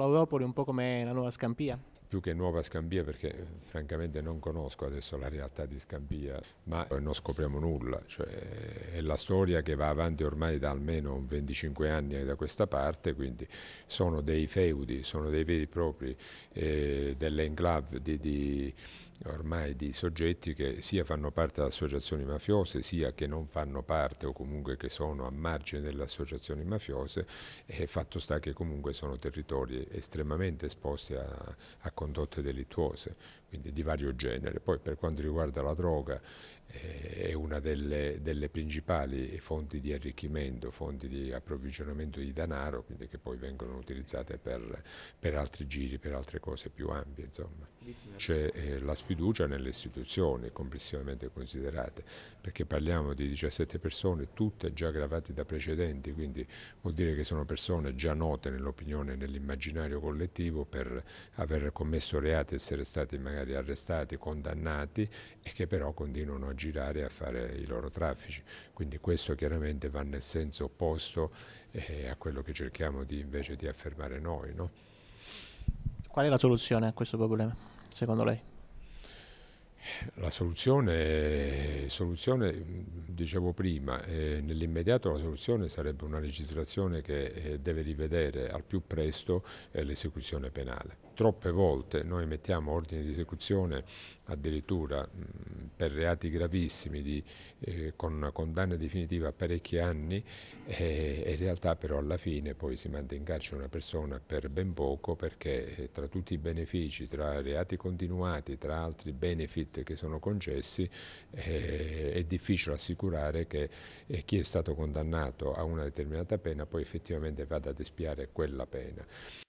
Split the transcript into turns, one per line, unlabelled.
L'Europa por un poco me la nueva escampía. più che nuova Scambia, perché eh, francamente non conosco adesso la realtà di Scambia, ma eh, non scopriamo nulla, cioè, è la storia che va avanti ormai da almeno 25 anni da questa parte, quindi sono dei feudi, sono dei veri e propri eh, delle enclave di, di, ormai di soggetti che sia fanno parte di associazioni mafiose, sia che non fanno parte o comunque che sono a margine delle associazioni mafiose e fatto sta che comunque sono territori estremamente esposti a, a condotte delittuose quindi di vario genere. Poi per quanto riguarda la droga eh, è una delle, delle, principali fonti di arricchimento, fonti di approvvigionamento di denaro, quindi che poi vengono utilizzate per, per altri giri, per altre cose più ampie. Insomma. C'è eh, la sfiducia nelle istituzioni complessivamente considerate, perché parliamo di 17 persone, tutte già gravate da precedenti, quindi vuol dire che sono persone già note nell'opinione, nell'immaginario collettivo per aver commesso reati, essere stati magari magari arrestati, condannati e che però continuano a girare e a fare i loro traffici. Quindi questo chiaramente va nel senso opposto eh, a quello che cerchiamo di, invece di affermare noi. No? Qual è la soluzione a questo problema, secondo lei? La soluzione, soluzione, dicevo prima, eh, nell'immediato la soluzione sarebbe una legislazione che eh, deve rivedere al più presto eh, l'esecuzione penale. Troppe volte noi mettiamo ordini di esecuzione addirittura mh, per reati gravissimi di, eh, con una condanna definitiva a parecchi anni eh, e in realtà però alla fine poi si manda in carcere una persona per ben poco perché eh, tra tutti i benefici, tra reati continuati, tra altri benefit limite che sono concessi eh, è difficile assicurare che eh, chi è stato condannato a una determinata pena poi effettivamente vada ad espiare quella pena.